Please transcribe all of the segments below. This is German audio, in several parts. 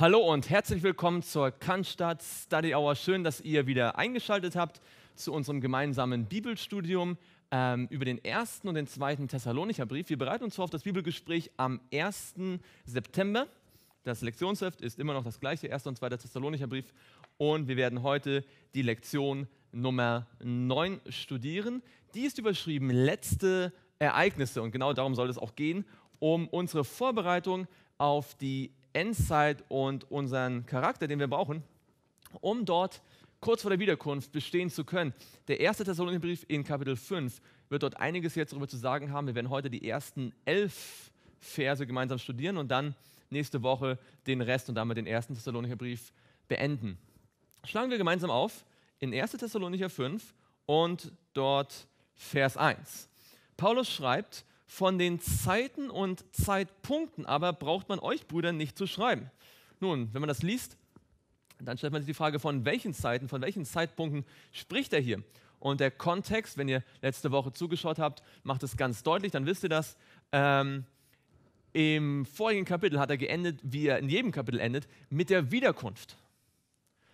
Hallo und herzlich willkommen zur Cannstatt Study Hour. Schön, dass ihr wieder eingeschaltet habt zu unserem gemeinsamen Bibelstudium ähm, über den ersten und den zweiten Thessalonicher Brief. Wir bereiten uns vor auf das Bibelgespräch am 1. September. Das Lektionsheft ist immer noch das gleiche, 1. und 2. Thessalonicher Brief. Und wir werden heute die Lektion Nummer 9 studieren. Die ist überschrieben Letzte Ereignisse. Und genau darum soll es auch gehen, um unsere Vorbereitung auf die Endzeit und unseren Charakter, den wir brauchen, um dort kurz vor der Wiederkunft bestehen zu können. Der erste Thessalonicher-Brief in Kapitel 5 wird dort einiges jetzt darüber zu sagen haben. Wir werden heute die ersten elf Verse gemeinsam studieren und dann nächste Woche den Rest und damit den ersten Thessalonicher-Brief beenden. Schlagen wir gemeinsam auf in 1. Thessalonicher 5 und dort Vers 1. Paulus schreibt, von den Zeiten und Zeitpunkten aber braucht man euch, Brüder, nicht zu schreiben. Nun, wenn man das liest, dann stellt man sich die Frage, von welchen Zeiten, von welchen Zeitpunkten spricht er hier? Und der Kontext, wenn ihr letzte Woche zugeschaut habt, macht es ganz deutlich, dann wisst ihr das. Ähm, Im vorigen Kapitel hat er geendet, wie er in jedem Kapitel endet, mit der Wiederkunft.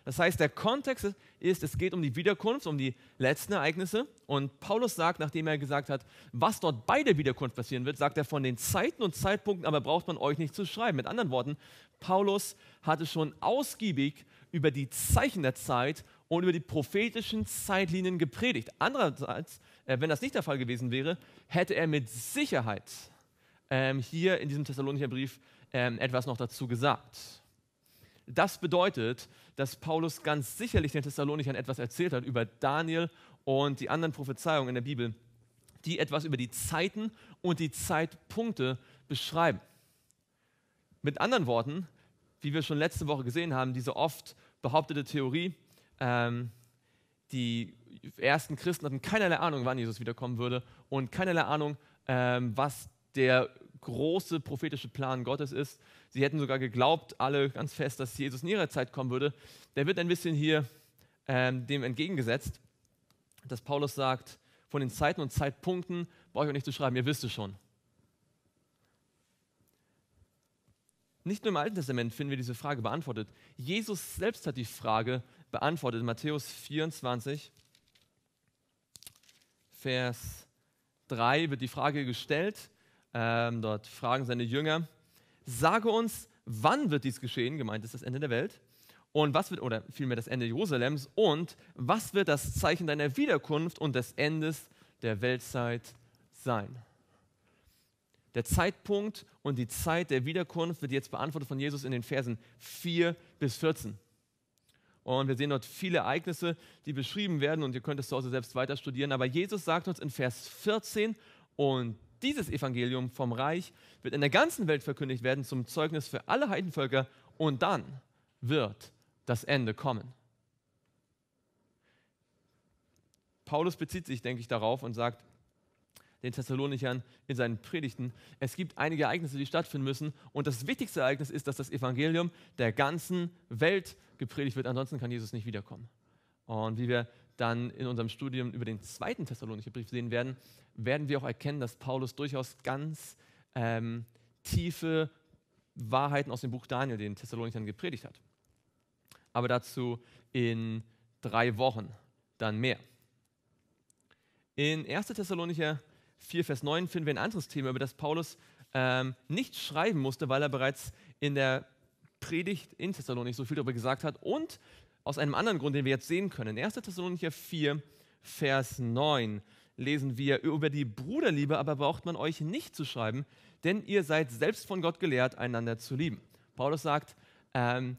Das heißt, der Kontext ist, es geht um die Wiederkunft, um die letzten Ereignisse. Und Paulus sagt, nachdem er gesagt hat, was dort bei der Wiederkunft passieren wird, sagt er von den Zeiten und Zeitpunkten, aber braucht man euch nicht zu schreiben. Mit anderen Worten, Paulus hatte schon ausgiebig über die Zeichen der Zeit und über die prophetischen Zeitlinien gepredigt. Andererseits, äh, wenn das nicht der Fall gewesen wäre, hätte er mit Sicherheit ähm, hier in diesem Thessalonicher Brief ähm, etwas noch dazu gesagt. Das bedeutet, dass Paulus ganz sicherlich den Thessalonichern etwas erzählt hat über Daniel und die anderen Prophezeiungen in der Bibel, die etwas über die Zeiten und die Zeitpunkte beschreiben. Mit anderen Worten, wie wir schon letzte Woche gesehen haben, diese oft behauptete Theorie, ähm, die ersten Christen hatten keinerlei Ahnung, wann Jesus wiederkommen würde und keinerlei Ahnung, ähm, was der große prophetische Plan Gottes ist. Sie hätten sogar geglaubt, alle ganz fest, dass Jesus in ihrer Zeit kommen würde. Der wird ein bisschen hier ähm, dem entgegengesetzt, dass Paulus sagt, von den Zeiten und Zeitpunkten brauche ich euch nicht zu schreiben, ihr wisst es schon. Nicht nur im Alten Testament finden wir diese Frage beantwortet. Jesus selbst hat die Frage beantwortet. Matthäus 24, Vers 3 wird die Frage gestellt ähm, dort fragen seine Jünger, sage uns, wann wird dies geschehen? Gemeint ist das Ende der Welt. Und was wird, oder vielmehr das Ende Jerusalems, und was wird das Zeichen deiner Wiederkunft und des Endes der Weltzeit sein? Der Zeitpunkt und die Zeit der Wiederkunft wird jetzt beantwortet von Jesus in den Versen 4 bis 14. Und wir sehen dort viele Ereignisse, die beschrieben werden und ihr könnt es zu Hause selbst weiter studieren. Aber Jesus sagt uns in Vers 14, und dieses Evangelium vom Reich wird in der ganzen Welt verkündigt werden zum Zeugnis für alle Heidenvölker und dann wird das Ende kommen. Paulus bezieht sich, denke ich, darauf und sagt den Thessalonichern in seinen Predigten, es gibt einige Ereignisse, die stattfinden müssen und das wichtigste Ereignis ist, dass das Evangelium der ganzen Welt gepredigt wird, ansonsten kann Jesus nicht wiederkommen. Und wie wir dann in unserem Studium über den zweiten Thessalonicher Brief sehen werden, werden wir auch erkennen, dass Paulus durchaus ganz ähm, tiefe Wahrheiten aus dem Buch Daniel den Thessalonichern gepredigt hat. Aber dazu in drei Wochen dann mehr. In 1. Thessalonicher 4, Vers 9 finden wir ein anderes Thema, über das Paulus ähm, nicht schreiben musste, weil er bereits in der Predigt in Thessalonich so viel darüber gesagt hat und aus einem anderen Grund, den wir jetzt sehen können. In 1. Thessalonicher 4, Vers 9 lesen wir, über die Bruderliebe aber braucht man euch nicht zu schreiben, denn ihr seid selbst von Gott gelehrt, einander zu lieben. Paulus sagt, ähm,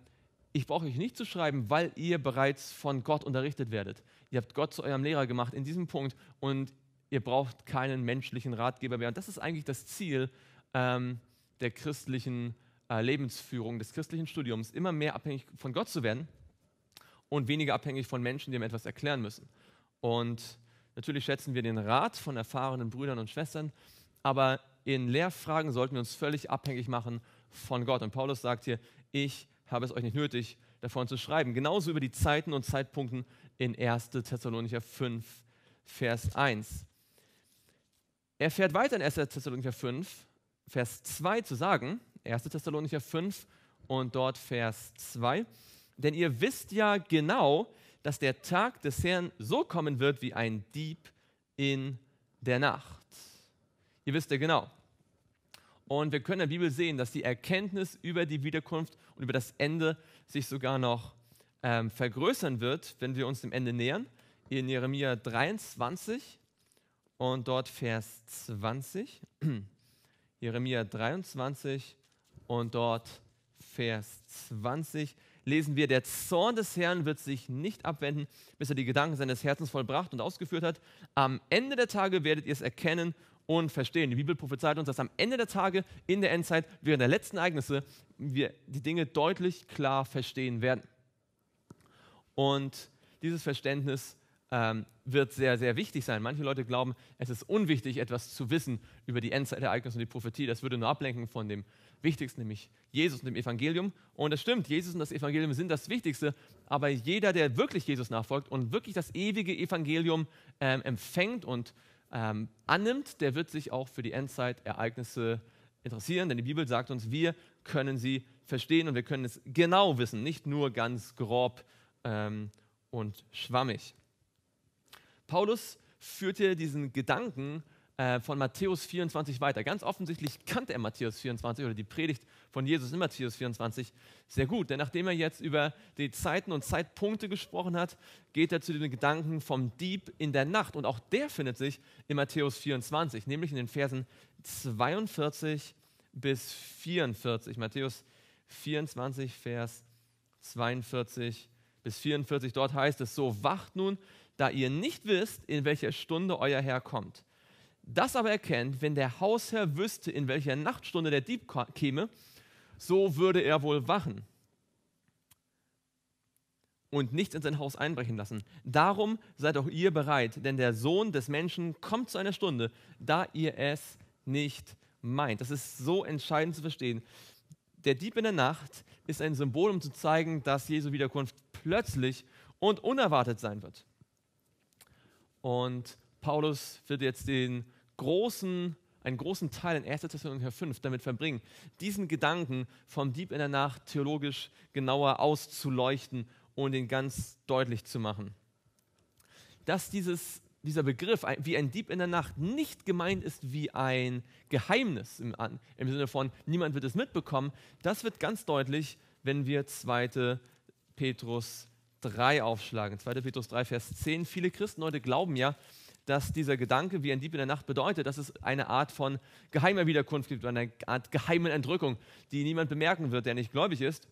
ich brauche euch nicht zu schreiben, weil ihr bereits von Gott unterrichtet werdet. Ihr habt Gott zu eurem Lehrer gemacht in diesem Punkt und ihr braucht keinen menschlichen Ratgeber mehr. Und das ist eigentlich das Ziel ähm, der christlichen äh, Lebensführung, des christlichen Studiums, immer mehr abhängig von Gott zu werden und weniger abhängig von Menschen, die ihm etwas erklären müssen. Und natürlich schätzen wir den Rat von erfahrenen Brüdern und Schwestern, aber in Lehrfragen sollten wir uns völlig abhängig machen von Gott. Und Paulus sagt hier, ich habe es euch nicht nötig, davon zu schreiben. Genauso über die Zeiten und Zeitpunkten in 1. Thessalonicher 5, Vers 1. Er fährt weiter in 1. Thessalonicher 5, Vers 2 zu sagen, 1. Thessalonicher 5 und dort Vers 2. Denn ihr wisst ja genau, dass der Tag des Herrn so kommen wird wie ein Dieb in der Nacht. Ihr wisst ja genau. Und wir können in der Bibel sehen, dass die Erkenntnis über die Wiederkunft und über das Ende sich sogar noch ähm, vergrößern wird, wenn wir uns dem Ende nähern. In Jeremia 23 und dort Vers 20. Jeremia 23 und dort Vers 20 lesen wir, der Zorn des Herrn wird sich nicht abwenden, bis er die Gedanken seines Herzens vollbracht und ausgeführt hat. Am Ende der Tage werdet ihr es erkennen und verstehen. Die Bibel prophezeit uns, dass am Ende der Tage, in der Endzeit, während der letzten Ereignisse, wir die Dinge deutlich klar verstehen werden. Und dieses Verständnis ähm, wird sehr, sehr wichtig sein. Manche Leute glauben, es ist unwichtig, etwas zu wissen über die Endzeitereignisse und die Prophetie. Das würde nur ablenken von dem Wichtigsten, nämlich Jesus und dem Evangelium. Und das stimmt, Jesus und das Evangelium sind das Wichtigste, aber jeder, der wirklich Jesus nachfolgt und wirklich das ewige Evangelium ähm, empfängt und ähm, annimmt, der wird sich auch für die Endzeitereignisse interessieren, denn die Bibel sagt uns, wir können sie verstehen und wir können es genau wissen, nicht nur ganz grob ähm, und schwammig. Paulus führte diesen Gedanken äh, von Matthäus 24 weiter. Ganz offensichtlich kannte er Matthäus 24 oder die Predigt von Jesus in Matthäus 24 sehr gut. Denn nachdem er jetzt über die Zeiten und Zeitpunkte gesprochen hat, geht er zu den Gedanken vom Dieb in der Nacht. Und auch der findet sich in Matthäus 24, nämlich in den Versen 42 bis 44. Matthäus 24, Vers 42 bis 44. Dort heißt es so, wacht nun, da ihr nicht wisst, in welcher Stunde euer Herr kommt. Das aber erkennt, wenn der Hausherr wüsste, in welcher Nachtstunde der Dieb käme, so würde er wohl wachen und nichts in sein Haus einbrechen lassen. Darum seid auch ihr bereit, denn der Sohn des Menschen kommt zu einer Stunde, da ihr es nicht meint. Das ist so entscheidend zu verstehen. Der Dieb in der Nacht ist ein Symbol, um zu zeigen, dass Jesu Wiederkunft plötzlich und unerwartet sein wird. Und Paulus wird jetzt den großen, einen großen Teil in 1. Thessalonicher 5 damit verbringen, diesen Gedanken vom Dieb in der Nacht theologisch genauer auszuleuchten und ihn ganz deutlich zu machen. Dass dieses, dieser Begriff wie ein Dieb in der Nacht nicht gemeint ist wie ein Geheimnis im, im Sinne von niemand wird es mitbekommen, das wird ganz deutlich, wenn wir 2. Petrus 3 aufschlagen. 2. Petrus 3, Vers 10. Viele Christen heute glauben ja, dass dieser Gedanke, wie ein Dieb in der Nacht bedeutet, dass es eine Art von geheimer Wiederkunft gibt, eine Art geheimen Entrückung, die niemand bemerken wird, der nicht gläubig ist.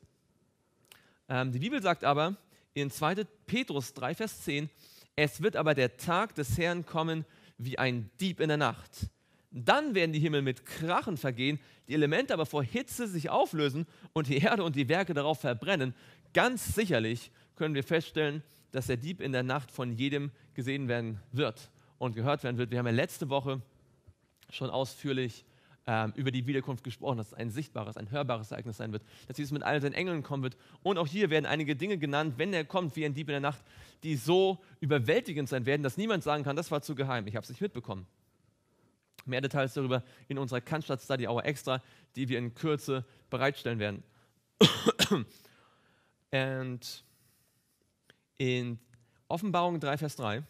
Ähm, die Bibel sagt aber in 2. Petrus 3, Vers 10, es wird aber der Tag des Herrn kommen wie ein Dieb in der Nacht. Dann werden die Himmel mit Krachen vergehen, die Elemente aber vor Hitze sich auflösen und die Erde und die Werke darauf verbrennen. Ganz sicherlich können wir feststellen, dass der Dieb in der Nacht von jedem gesehen werden wird und gehört werden wird. Wir haben ja letzte Woche schon ausführlich ähm, über die Wiederkunft gesprochen, dass es ein sichtbares, ein hörbares Ereignis sein wird, dass Jesus mit all seinen Engeln kommen wird. Und auch hier werden einige Dinge genannt, wenn er kommt, wie ein Dieb in der Nacht, die so überwältigend sein werden, dass niemand sagen kann, das war zu geheim, ich habe es nicht mitbekommen. Mehr Details darüber in unserer Cannstatt Study Hour Extra, die wir in Kürze bereitstellen werden. And in Offenbarung 3, Vers 3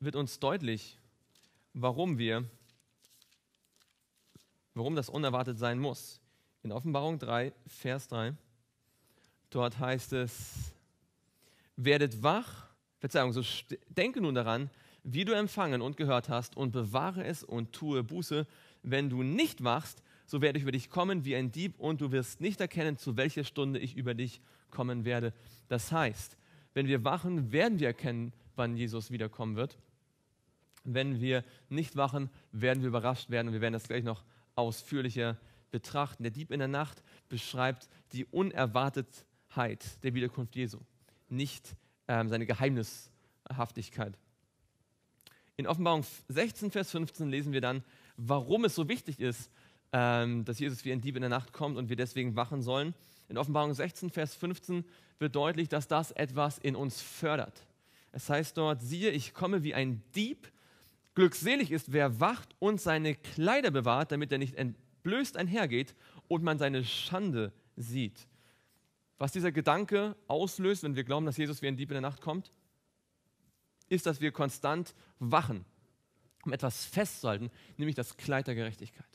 wird uns deutlich, warum wir, warum das unerwartet sein muss. In Offenbarung 3, Vers 3, dort heißt es, werdet wach, Verzeihung, so denke nun daran, wie du empfangen und gehört hast und bewahre es und tue Buße. Wenn du nicht wachst, so werde ich über dich kommen wie ein Dieb und du wirst nicht erkennen, zu welcher Stunde ich über dich kommen werde. Das heißt, wenn wir wachen, werden wir erkennen, wann Jesus wiederkommen wird. Wenn wir nicht wachen, werden wir überrascht werden und wir werden das gleich noch ausführlicher betrachten. Der Dieb in der Nacht beschreibt die Unerwartetheit der Wiederkunft Jesu, nicht ähm, seine Geheimnishaftigkeit. In Offenbarung 16, Vers 15 lesen wir dann, warum es so wichtig ist, ähm, dass Jesus wie ein Dieb in der Nacht kommt und wir deswegen wachen sollen. In Offenbarung 16, Vers 15 wird deutlich, dass das etwas in uns fördert. Es heißt dort, siehe, ich komme wie ein Dieb. Glückselig ist, wer wacht und seine Kleider bewahrt, damit er nicht entblößt einhergeht und man seine Schande sieht. Was dieser Gedanke auslöst, wenn wir glauben, dass Jesus wie ein Dieb in der Nacht kommt, ist, dass wir konstant wachen, um etwas festzuhalten, nämlich das Kleid der Gerechtigkeit.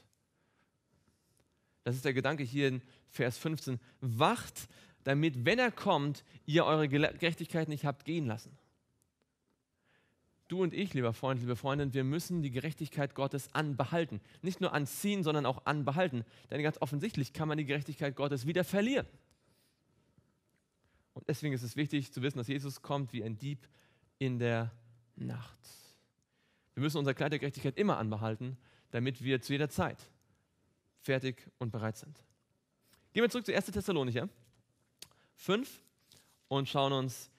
Das ist der Gedanke hier in Vers 15, wacht, damit, wenn er kommt, ihr eure Gerechtigkeit nicht habt gehen lassen. Du und ich, lieber Freund, liebe Freundin, wir müssen die Gerechtigkeit Gottes anbehalten. Nicht nur anziehen, sondern auch anbehalten. Denn ganz offensichtlich kann man die Gerechtigkeit Gottes wieder verlieren. Und deswegen ist es wichtig zu wissen, dass Jesus kommt wie ein Dieb in der Nacht. Wir müssen unser Kleid der Gerechtigkeit immer anbehalten, damit wir zu jeder Zeit fertig und bereit sind. Gehen wir zurück zu 1. Thessalonicher 5 und schauen uns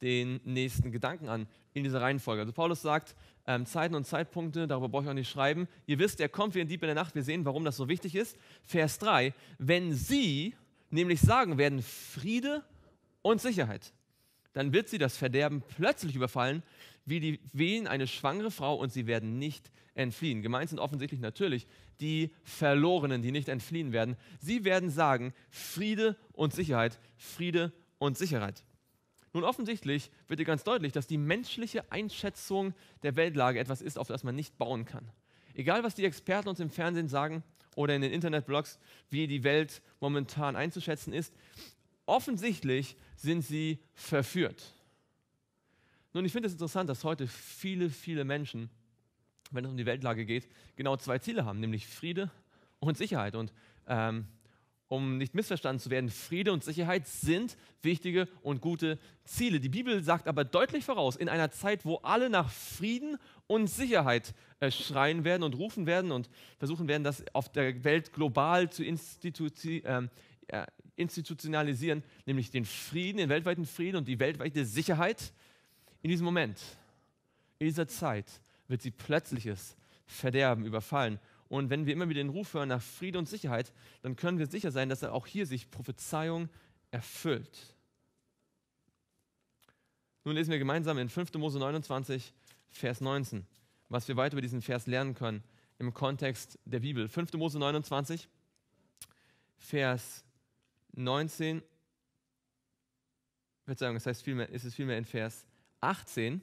den nächsten Gedanken an in dieser Reihenfolge. Also Paulus sagt, ähm, Zeiten und Zeitpunkte, darüber brauche ich auch nicht schreiben. Ihr wisst, er kommt wie ein Dieb in der Nacht. Wir sehen, warum das so wichtig ist. Vers 3, wenn sie nämlich sagen werden, Friede und Sicherheit, dann wird sie das Verderben plötzlich überfallen, wie die Wehen eine schwangere Frau und sie werden nicht entfliehen. Gemeint sind offensichtlich natürlich die Verlorenen, die nicht entfliehen werden. Sie werden sagen, Friede und Sicherheit, Friede und Sicherheit. Nun offensichtlich wird dir ganz deutlich, dass die menschliche Einschätzung der Weltlage etwas ist, auf das man nicht bauen kann. Egal, was die Experten uns im Fernsehen sagen oder in den Internetblogs, wie die Welt momentan einzuschätzen ist, offensichtlich sind sie verführt. Nun, ich finde es interessant, dass heute viele, viele Menschen, wenn es um die Weltlage geht, genau zwei Ziele haben, nämlich Friede und Sicherheit. Und ähm, um nicht missverstanden zu werden, Friede und Sicherheit sind wichtige und gute Ziele. Die Bibel sagt aber deutlich voraus, in einer Zeit, wo alle nach Frieden und Sicherheit äh, schreien werden und rufen werden und versuchen werden, das auf der Welt global zu institu äh, institutionalisieren, nämlich den Frieden, den weltweiten Frieden und die weltweite Sicherheit, in diesem Moment, in dieser Zeit wird sie plötzliches Verderben überfallen. Und wenn wir immer wieder den Ruf hören nach Friede und Sicherheit, dann können wir sicher sein, dass auch hier sich Prophezeiung erfüllt. Nun lesen wir gemeinsam in 5. Mose 29, Vers 19, was wir weiter über diesen Vers lernen können im Kontext der Bibel. 5. Mose 29, Vers 19. Verzeihung, es heißt vielmehr, ist es vielmehr in Vers 19. 18,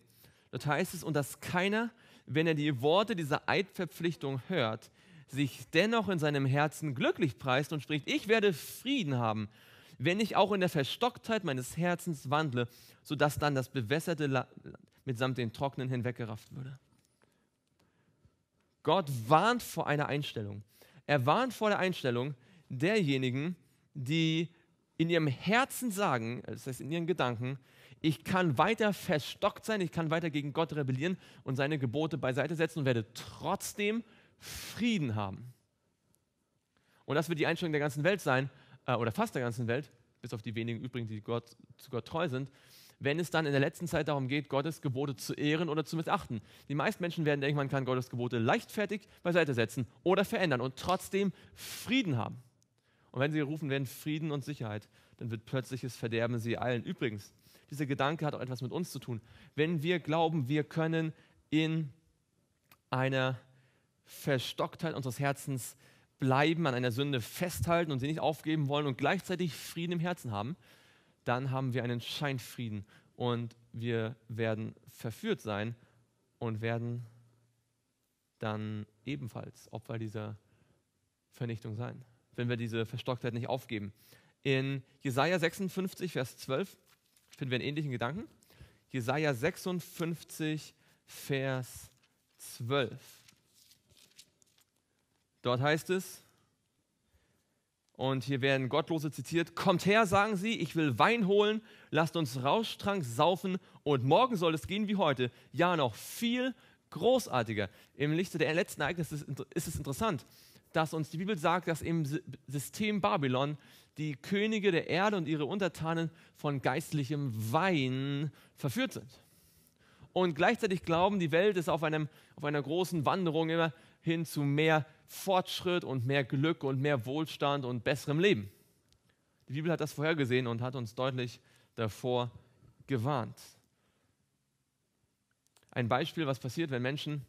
dort heißt es, und dass keiner, wenn er die Worte dieser Eidverpflichtung hört, sich dennoch in seinem Herzen glücklich preist und spricht, ich werde Frieden haben, wenn ich auch in der Verstocktheit meines Herzens wandle, sodass dann das bewässerte Land mitsamt den Trocknen hinweggerafft würde. Gott warnt vor einer Einstellung. Er warnt vor der Einstellung derjenigen, die in ihrem Herzen sagen, das heißt in ihren Gedanken, ich kann weiter verstockt sein, ich kann weiter gegen Gott rebellieren und seine Gebote beiseite setzen und werde trotzdem Frieden haben. Und das wird die Einstellung der ganzen Welt sein, äh, oder fast der ganzen Welt, bis auf die wenigen übrigens, die Gott, zu Gott treu sind, wenn es dann in der letzten Zeit darum geht, Gottes Gebote zu ehren oder zu missachten. Die meisten Menschen werden denken, man kann Gottes Gebote leichtfertig beiseite setzen oder verändern und trotzdem Frieden haben. Und wenn sie gerufen werden, Frieden und Sicherheit, dann wird plötzliches Verderben sie allen. Übrigens, dieser Gedanke hat auch etwas mit uns zu tun. Wenn wir glauben, wir können in einer Verstocktheit unseres Herzens bleiben, an einer Sünde festhalten und sie nicht aufgeben wollen und gleichzeitig Frieden im Herzen haben, dann haben wir einen Scheinfrieden und wir werden verführt sein und werden dann ebenfalls Opfer dieser Vernichtung sein, wenn wir diese Verstocktheit nicht aufgeben. In Jesaja 56, Vers 12 finden wir einen ähnlichen Gedanken. Jesaja 56, Vers 12. Dort heißt es, und hier werden Gottlose zitiert, kommt her, sagen sie, ich will Wein holen, lasst uns Rauschtrank saufen und morgen soll es gehen wie heute. Ja, noch viel großartiger. Im Lichte der letzten Ereignisse ist es interessant dass uns die Bibel sagt, dass im System Babylon die Könige der Erde und ihre Untertanen von geistlichem Wein verführt sind. Und gleichzeitig glauben, die Welt ist auf, einem, auf einer großen Wanderung immer hin zu mehr Fortschritt und mehr Glück und mehr Wohlstand und besserem Leben. Die Bibel hat das vorhergesehen und hat uns deutlich davor gewarnt. Ein Beispiel, was passiert, wenn Menschen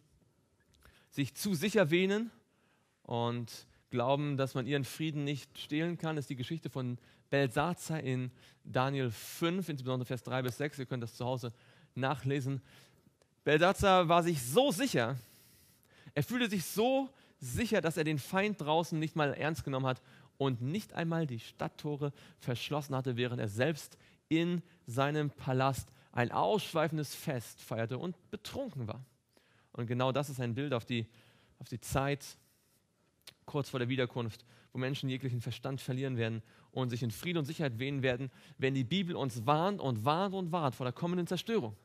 sich zu sicher wähnen und glauben, dass man ihren Frieden nicht stehlen kann, ist die Geschichte von Belsazar in Daniel 5, insbesondere Vers 3 bis 6. Ihr könnt das zu Hause nachlesen. Belsazar war sich so sicher, er fühlte sich so sicher, dass er den Feind draußen nicht mal ernst genommen hat und nicht einmal die Stadttore verschlossen hatte, während er selbst in seinem Palast ein ausschweifendes Fest feierte und betrunken war. Und genau das ist ein Bild auf die, auf die Zeit kurz vor der Wiederkunft, wo Menschen jeglichen Verstand verlieren werden und sich in Frieden und Sicherheit wehen werden, wenn die Bibel uns warnt und warnt und warnt vor der kommenden Zerstörung.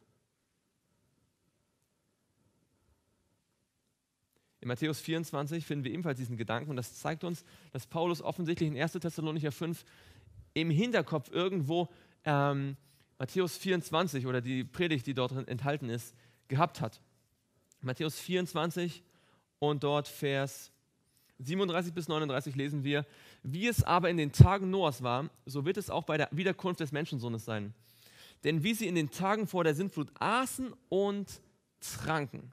In Matthäus 24 finden wir ebenfalls diesen Gedanken und das zeigt uns, dass Paulus offensichtlich in 1. Thessalonicher 5 im Hinterkopf irgendwo ähm, Matthäus 24 oder die Predigt, die dort enthalten ist, gehabt hat. Matthäus 24 und dort Vers 37 bis 39 lesen wir, wie es aber in den Tagen Noahs war, so wird es auch bei der Wiederkunft des Menschensohnes sein. Denn wie sie in den Tagen vor der Sintflut aßen und tranken,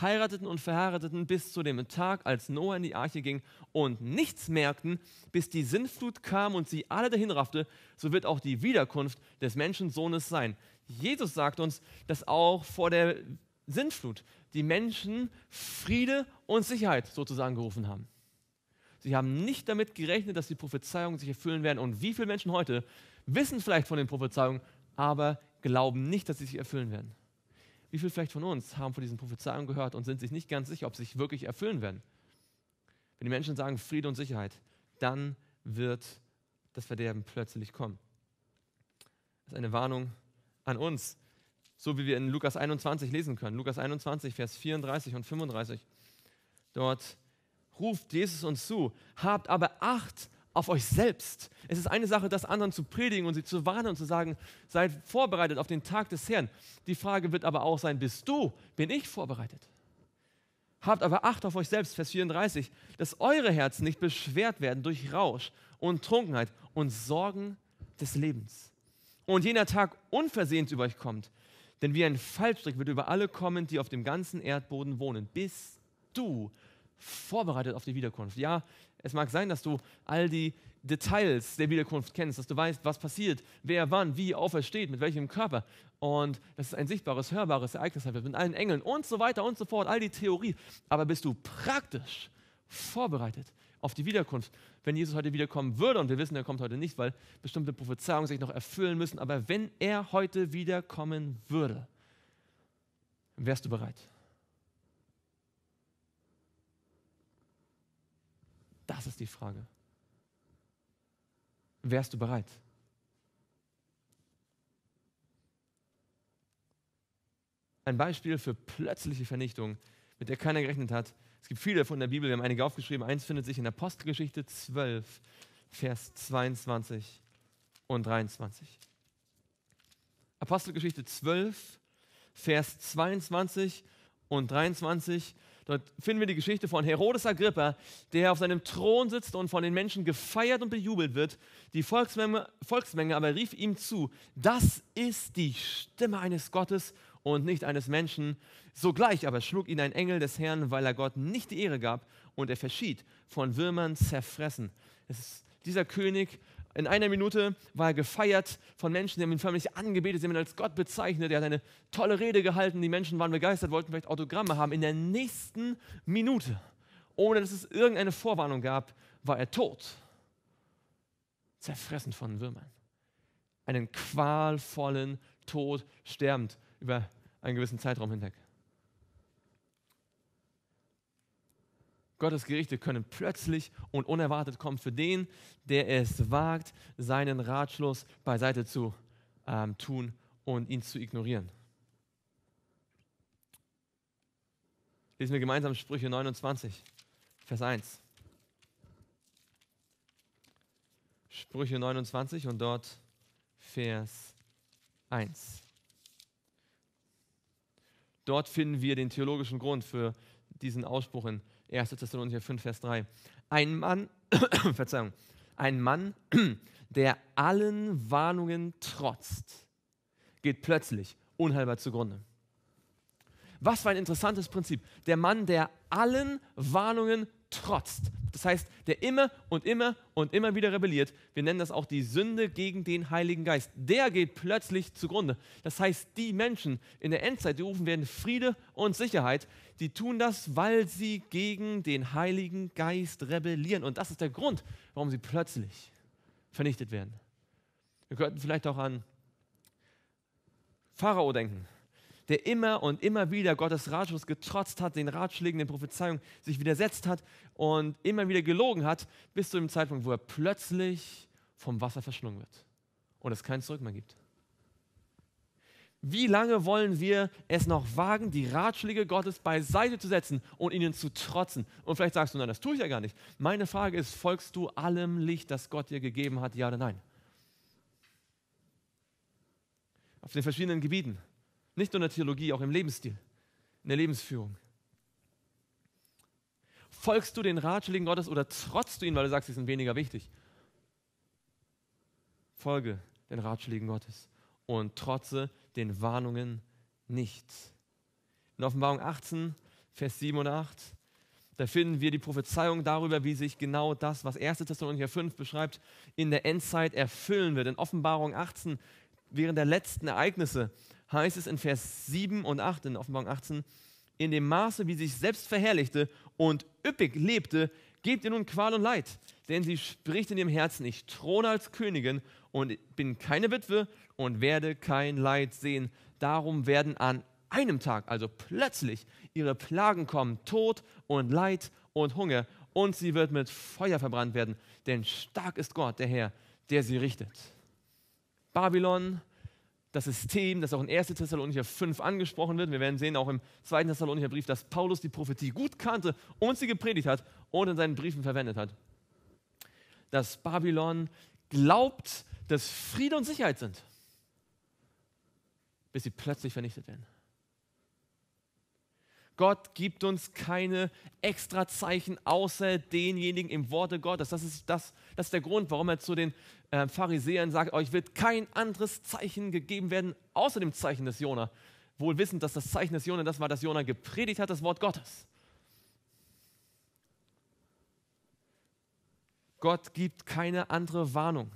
heirateten und verheirateten bis zu dem Tag, als Noah in die Arche ging und nichts merkten, bis die Sintflut kam und sie alle dahin raffte, so wird auch die Wiederkunft des Menschensohnes sein. Jesus sagt uns, dass auch vor der Sintflut die Menschen Friede und Sicherheit sozusagen gerufen haben. Sie haben nicht damit gerechnet, dass die Prophezeiungen sich erfüllen werden. Und wie viele Menschen heute wissen vielleicht von den Prophezeiungen, aber glauben nicht, dass sie sich erfüllen werden? Wie viele vielleicht von uns haben von diesen Prophezeiungen gehört und sind sich nicht ganz sicher, ob sie sich wirklich erfüllen werden? Wenn die Menschen sagen Friede und Sicherheit, dann wird das Verderben plötzlich kommen. Das ist eine Warnung an uns, so wie wir in Lukas 21 lesen können. Lukas 21, Vers 34 und 35. Dort ruft Jesus uns zu, habt aber Acht auf euch selbst. Es ist eine Sache, das anderen zu predigen und sie zu warnen und zu sagen, seid vorbereitet auf den Tag des Herrn. Die Frage wird aber auch sein, bist du, bin ich vorbereitet? Habt aber Acht auf euch selbst, Vers 34, dass eure Herzen nicht beschwert werden durch Rausch und Trunkenheit und Sorgen des Lebens. Und jener Tag unversehens über euch kommt, denn wie ein Fallstrick wird über alle kommen, die auf dem ganzen Erdboden wohnen. Bist du vorbereitet auf die Wiederkunft. Ja, es mag sein, dass du all die Details der Wiederkunft kennst, dass du weißt, was passiert, wer wann, wie aufersteht, mit welchem Körper. Und dass es ein sichtbares, hörbares Ereignis sein wird, mit allen Engeln und so weiter und so fort, all die Theorie. Aber bist du praktisch vorbereitet auf die Wiederkunft? Wenn Jesus heute wiederkommen würde, und wir wissen, er kommt heute nicht, weil bestimmte Prophezeiungen sich noch erfüllen müssen, aber wenn er heute wiederkommen würde, wärst du bereit. Das ist die Frage. Wärst du bereit? Ein Beispiel für plötzliche Vernichtung, mit der keiner gerechnet hat. Es gibt viele davon in der Bibel, wir haben einige aufgeschrieben. Eins findet sich in Apostelgeschichte 12, Vers 22 und 23. Apostelgeschichte 12, Vers 22 und 23. Dort finden wir die Geschichte von Herodes Agrippa, der auf seinem Thron sitzt und von den Menschen gefeiert und bejubelt wird. Die Volksmenge, Volksmenge aber rief ihm zu, das ist die Stimme eines Gottes und nicht eines Menschen. Sogleich aber schlug ihn ein Engel des Herrn, weil er Gott nicht die Ehre gab und er verschied, von Würmern zerfressen. Es ist dieser König in einer Minute war er gefeiert von Menschen, die haben ihn förmlich angebetet, sie haben ihn als Gott bezeichnet. Er hat eine tolle Rede gehalten, die Menschen waren begeistert, wollten vielleicht Autogramme haben. In der nächsten Minute, ohne dass es irgendeine Vorwarnung gab, war er tot. Zerfressen von Würmern. Einen qualvollen Tod sterbend über einen gewissen Zeitraum hinweg. Gottes Gerichte können plötzlich und unerwartet kommen für den, der es wagt, seinen Ratschluss beiseite zu ähm, tun und ihn zu ignorieren. Lesen wir gemeinsam Sprüche 29, Vers 1. Sprüche 29 und dort Vers 1. Dort finden wir den theologischen Grund für diesen Ausspruch in 1. Thessalonicher 5, Vers 3. Ein Mann, Verzeihung, ein Mann, der allen Warnungen trotzt, geht plötzlich unheilbar zugrunde. Was für ein interessantes Prinzip. Der Mann, der allen Warnungen trotzt. Das heißt, der immer und immer und immer wieder rebelliert. Wir nennen das auch die Sünde gegen den Heiligen Geist. Der geht plötzlich zugrunde. Das heißt, die Menschen in der Endzeit, die rufen werden Friede und Sicherheit, die tun das, weil sie gegen den Heiligen Geist rebellieren. Und das ist der Grund, warum sie plötzlich vernichtet werden. Wir könnten vielleicht auch an Pharao denken der immer und immer wieder Gottes Ratschluss getrotzt hat, den Ratschlägen, den Prophezeiungen sich widersetzt hat und immer wieder gelogen hat, bis zu dem Zeitpunkt, wo er plötzlich vom Wasser verschlungen wird und es kein Zurück mehr gibt. Wie lange wollen wir es noch wagen, die Ratschläge Gottes beiseite zu setzen und ihnen zu trotzen? Und vielleicht sagst du, nein, das tue ich ja gar nicht. Meine Frage ist, folgst du allem Licht, das Gott dir gegeben hat, ja oder nein? Auf den verschiedenen Gebieten. Nicht nur in der Theologie, auch im Lebensstil, in der Lebensführung. Folgst du den Ratschlägen Gottes oder trotzt du ihnen, weil du sagst, sie sind weniger wichtig? Folge den Ratschlägen Gottes und trotze den Warnungen nicht. In Offenbarung 18, Vers 7 und 8, da finden wir die Prophezeiung darüber, wie sich genau das, was 1. Thessalonicher 5 beschreibt, in der Endzeit erfüllen wird. In Offenbarung 18, während der letzten Ereignisse, heißt es in Vers 7 und 8 in Offenbarung 18, in dem Maße, wie sie sich selbst verherrlichte und üppig lebte, gebt ihr nun Qual und Leid, denn sie spricht in ihrem Herzen, ich throne als Königin und bin keine Witwe und werde kein Leid sehen. Darum werden an einem Tag, also plötzlich, ihre Plagen kommen, Tod und Leid und Hunger, und sie wird mit Feuer verbrannt werden, denn stark ist Gott, der Herr, der sie richtet. Babylon, das System, das auch in 1. Thessalonicher 5 angesprochen wird. Wir werden sehen, auch im 2. Thessalonicher Brief, dass Paulus die Prophetie gut kannte und sie gepredigt hat und in seinen Briefen verwendet hat. Dass Babylon glaubt, dass Friede und Sicherheit sind, bis sie plötzlich vernichtet werden. Gott gibt uns keine extra Zeichen außer denjenigen im Worte Gottes. Das ist, das, das ist der Grund, warum er zu den äh, Pharisäern sagt, euch wird kein anderes Zeichen gegeben werden, außer dem Zeichen des Jona. Wohl wissend, dass das Zeichen des Jona das war, dass Jona gepredigt hat, das Wort Gottes. Gott gibt keine andere Warnung,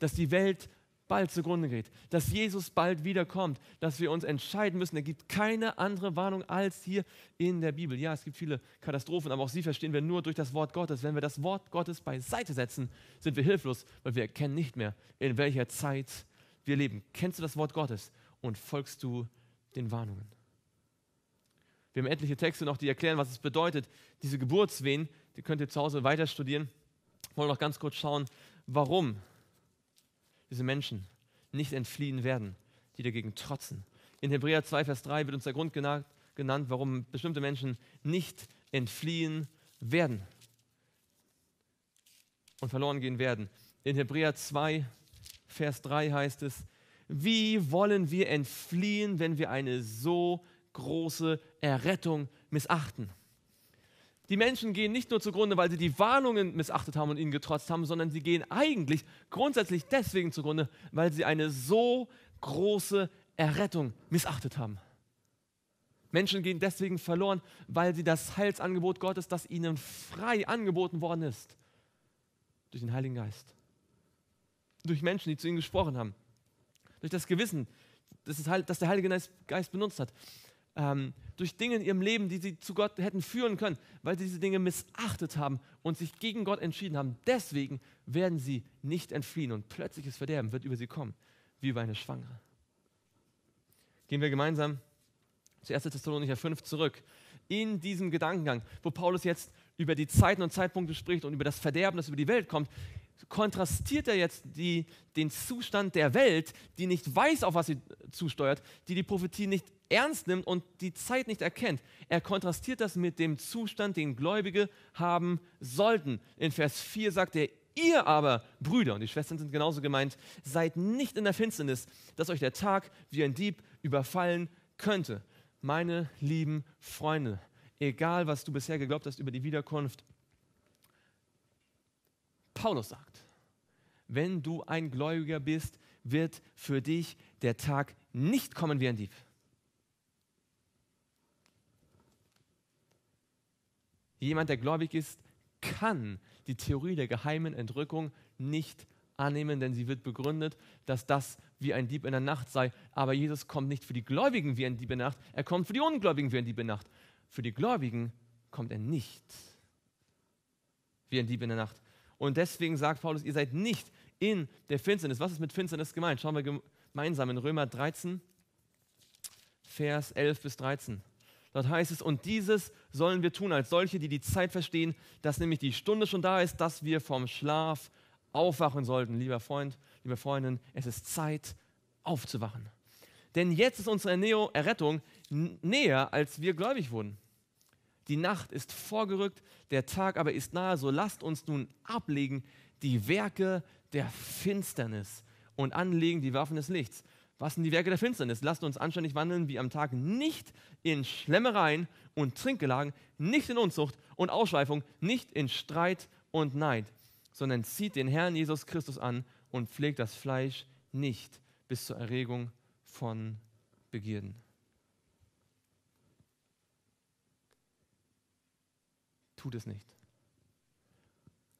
dass die Welt bald zugrunde geht, dass Jesus bald wiederkommt, dass wir uns entscheiden müssen. Er gibt keine andere Warnung als hier in der Bibel. Ja, es gibt viele Katastrophen, aber auch sie verstehen wir nur durch das Wort Gottes. Wenn wir das Wort Gottes beiseite setzen, sind wir hilflos, weil wir erkennen nicht mehr, in welcher Zeit wir leben. Kennst du das Wort Gottes und folgst du den Warnungen? Wir haben etliche Texte noch, die erklären, was es bedeutet. Diese Geburtswehen, die könnt ihr zu Hause weiter studieren. Wollen noch ganz kurz schauen, warum diese Menschen nicht entfliehen werden, die dagegen trotzen. In Hebräer 2, Vers 3 wird uns der Grund genannt, warum bestimmte Menschen nicht entfliehen werden und verloren gehen werden. In Hebräer 2, Vers 3 heißt es, wie wollen wir entfliehen, wenn wir eine so große Errettung missachten? Die Menschen gehen nicht nur zugrunde, weil sie die Warnungen missachtet haben und ihnen getrotzt haben, sondern sie gehen eigentlich grundsätzlich deswegen zugrunde, weil sie eine so große Errettung missachtet haben. Menschen gehen deswegen verloren, weil sie das Heilsangebot Gottes, das ihnen frei angeboten worden ist, durch den Heiligen Geist, durch Menschen, die zu ihnen gesprochen haben, durch das Gewissen, das, der Heilige Geist benutzt hat, ähm, durch Dinge in ihrem Leben, die sie zu Gott hätten führen können, weil sie diese Dinge missachtet haben und sich gegen Gott entschieden haben. Deswegen werden sie nicht entfliehen und plötzliches Verderben wird über sie kommen, wie über eine Schwangere. Gehen wir gemeinsam zu 1. Thessalonicher 5 zurück. In diesem Gedankengang, wo Paulus jetzt über die Zeiten und Zeitpunkte spricht und über das Verderben, das über die Welt kommt, kontrastiert er jetzt die, den Zustand der Welt, die nicht weiß, auf was sie zusteuert, die die Prophetie nicht ernst nimmt und die Zeit nicht erkennt. Er kontrastiert das mit dem Zustand, den Gläubige haben sollten. In Vers 4 sagt er, ihr aber, Brüder, und die Schwestern sind genauso gemeint, seid nicht in der Finsternis, dass euch der Tag wie ein Dieb überfallen könnte. Meine lieben Freunde, egal was du bisher geglaubt hast über die Wiederkunft, Paulus sagt, wenn du ein Gläubiger bist, wird für dich der Tag nicht kommen wie ein Dieb. Jemand, der gläubig ist, kann die Theorie der geheimen Entrückung nicht annehmen, denn sie wird begründet, dass das wie ein Dieb in der Nacht sei. Aber Jesus kommt nicht für die Gläubigen wie ein Dieb in der Nacht, er kommt für die Ungläubigen wie ein Dieb in der Nacht. Für die Gläubigen kommt er nicht wie ein Dieb in der Nacht. Und deswegen sagt Paulus, ihr seid nicht in der Finsternis. Was ist mit Finsternis gemeint? Schauen wir gemeinsam in Römer 13, Vers 11 bis 13. Dort heißt es, und dieses sollen wir tun als solche, die die Zeit verstehen, dass nämlich die Stunde schon da ist, dass wir vom Schlaf aufwachen sollten. Lieber Freund, liebe Freundin, es ist Zeit aufzuwachen. Denn jetzt ist unsere Errettung näher, als wir gläubig wurden. Die Nacht ist vorgerückt, der Tag aber ist nahe, so lasst uns nun ablegen die Werke der Finsternis und anlegen die Waffen des Lichts. Was sind die Werke der Finsternis? Lasst uns anständig wandeln wie am Tag, nicht in Schlemmereien und Trinkgelagen, nicht in Unzucht und Ausschweifung, nicht in Streit und Neid, sondern zieht den Herrn Jesus Christus an und pflegt das Fleisch nicht bis zur Erregung von Begierden. Tut es nicht.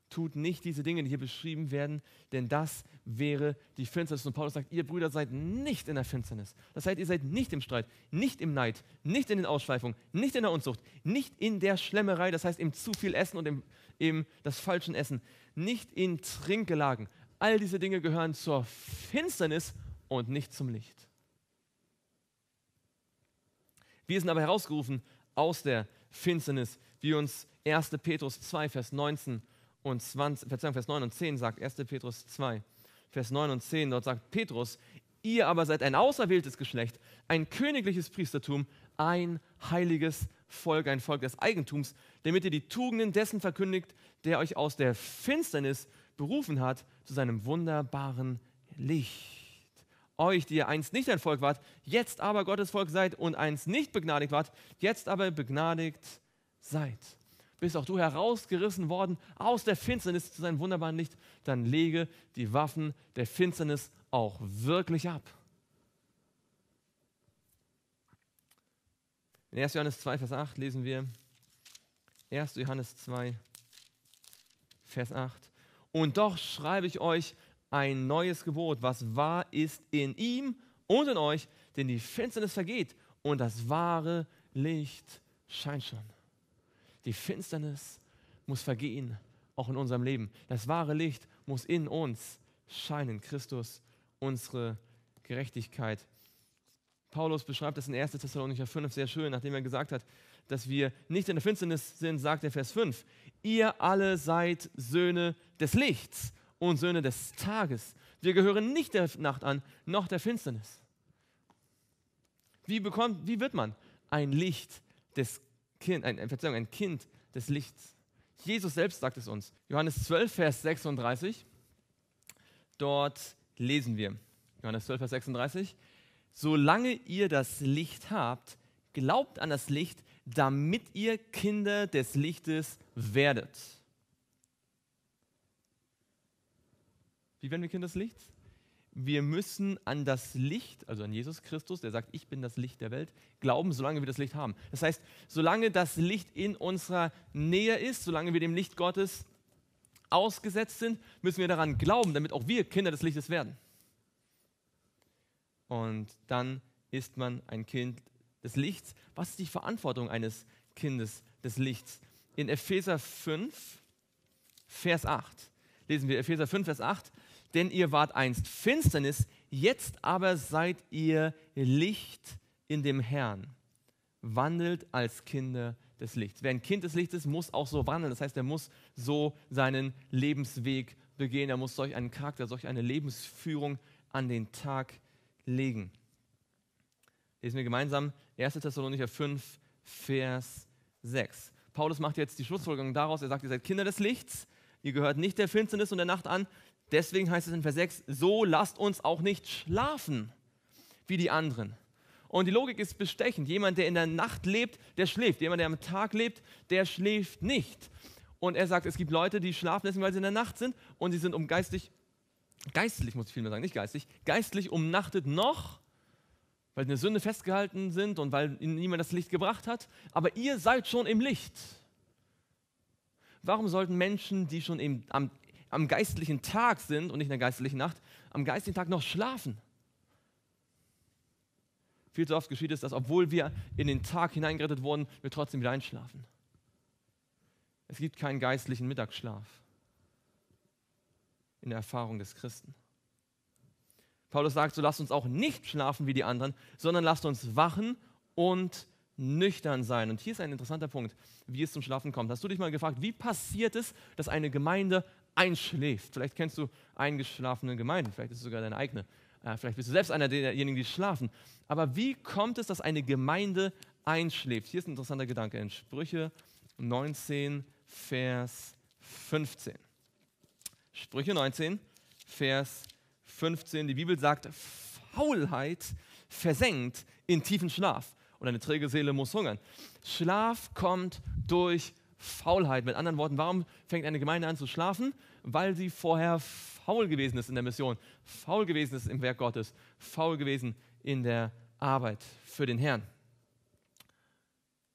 Tut nicht diese Dinge, die hier beschrieben werden, denn das wäre die Finsternis. Und Paulus sagt, ihr Brüder seid nicht in der Finsternis. Das heißt, ihr seid nicht im Streit, nicht im Neid, nicht in den Ausschweifungen, nicht in der Unzucht, nicht in der Schlemmerei, das heißt im zu viel Essen und im, im das falschen Essen, nicht in Trinkgelagen. All diese Dinge gehören zur Finsternis und nicht zum Licht. Wir sind aber herausgerufen aus der Finsternis, wie uns 1. Petrus 2, Vers 19 und 20, Verzeihung, Vers 9 und 10 sagt, 1. Petrus 2, Vers 9 und 10, dort sagt Petrus, ihr aber seid ein auserwähltes Geschlecht, ein königliches Priestertum, ein heiliges Volk, ein Volk des Eigentums, damit ihr die Tugenden dessen verkündigt, der euch aus der Finsternis berufen hat zu seinem wunderbaren Licht. Euch, die ihr einst nicht ein Volk wart, jetzt aber Gottes Volk seid und einst nicht begnadigt wart, jetzt aber begnadigt seid bist auch du herausgerissen worden aus der Finsternis zu seinem wunderbaren Licht, dann lege die Waffen der Finsternis auch wirklich ab. In 1. Johannes 2, Vers 8 lesen wir, 1. Johannes 2, Vers 8. Und doch schreibe ich euch ein neues Gebot, was wahr ist in ihm und in euch, denn die Finsternis vergeht und das wahre Licht scheint schon. Die Finsternis muss vergehen, auch in unserem Leben. Das wahre Licht muss in uns scheinen. Christus, unsere Gerechtigkeit. Paulus beschreibt das in 1. Thessalonicher 5 sehr schön, nachdem er gesagt hat, dass wir nicht in der Finsternis sind, sagt er Vers 5. Ihr alle seid Söhne des Lichts und Söhne des Tages. Wir gehören nicht der Nacht an, noch der Finsternis. Wie, bekommt, wie wird man ein Licht des Kind, ein, Verzeihung, ein Kind des Lichts. Jesus selbst sagt es uns. Johannes 12, Vers 36. Dort lesen wir. Johannes 12, Vers 36. Solange ihr das Licht habt, glaubt an das Licht, damit ihr Kinder des Lichtes werdet. Wie werden wir Kinder des Lichts? wir müssen an das Licht, also an Jesus Christus, der sagt, ich bin das Licht der Welt, glauben, solange wir das Licht haben. Das heißt, solange das Licht in unserer Nähe ist, solange wir dem Licht Gottes ausgesetzt sind, müssen wir daran glauben, damit auch wir Kinder des Lichtes werden. Und dann ist man ein Kind des Lichts. Was ist die Verantwortung eines Kindes des Lichts? In Epheser 5, Vers 8 lesen wir Epheser 5, Vers 8 denn ihr wart einst Finsternis, jetzt aber seid ihr Licht in dem Herrn. Wandelt als Kinder des Lichts. Wer ein Kind des Lichtes ist, muss auch so wandeln. Das heißt, er muss so seinen Lebensweg begehen. Er muss solch einen Charakter, solch eine Lebensführung an den Tag legen. Lesen wir gemeinsam 1. Thessalonicher 5, Vers 6. Paulus macht jetzt die Schlussfolgerung daraus. Er sagt, ihr seid Kinder des Lichts, ihr gehört nicht der Finsternis und der Nacht an, Deswegen heißt es in Vers 6, so lasst uns auch nicht schlafen wie die anderen. Und die Logik ist bestechend. Jemand, der in der Nacht lebt, der schläft. Jemand, der am Tag lebt, der schläft nicht. Und er sagt, es gibt Leute, die schlafen deswegen, weil sie in der Nacht sind und sie sind um geistig, geistlich muss ich vielmehr sagen, nicht geistig, geistlich umnachtet noch, weil sie in der Sünde festgehalten sind und weil ihnen niemand das Licht gebracht hat. Aber ihr seid schon im Licht. Warum sollten Menschen, die schon im, am am geistlichen Tag sind und nicht in der geistlichen Nacht, am geistlichen Tag noch schlafen. Viel zu oft geschieht es, dass obwohl wir in den Tag hineingerettet wurden, wir trotzdem wieder einschlafen. Es gibt keinen geistlichen Mittagsschlaf in der Erfahrung des Christen. Paulus sagt, so lasst uns auch nicht schlafen wie die anderen, sondern lasst uns wachen und nüchtern sein. Und hier ist ein interessanter Punkt, wie es zum Schlafen kommt. Hast du dich mal gefragt, wie passiert es, dass eine Gemeinde einschläft. Vielleicht kennst du eingeschlafene Gemeinden, vielleicht ist es sogar deine eigene. Äh, vielleicht bist du selbst einer derjenigen, die schlafen. Aber wie kommt es, dass eine Gemeinde einschläft? Hier ist ein interessanter Gedanke in Sprüche 19, Vers 15. Sprüche 19, Vers 15. Die Bibel sagt, Faulheit versenkt in tiefen Schlaf und eine träge Seele muss hungern. Schlaf kommt durch Schlaf. Faulheit. Mit anderen Worten, warum fängt eine Gemeinde an zu schlafen? Weil sie vorher faul gewesen ist in der Mission, faul gewesen ist im Werk Gottes, faul gewesen in der Arbeit für den Herrn.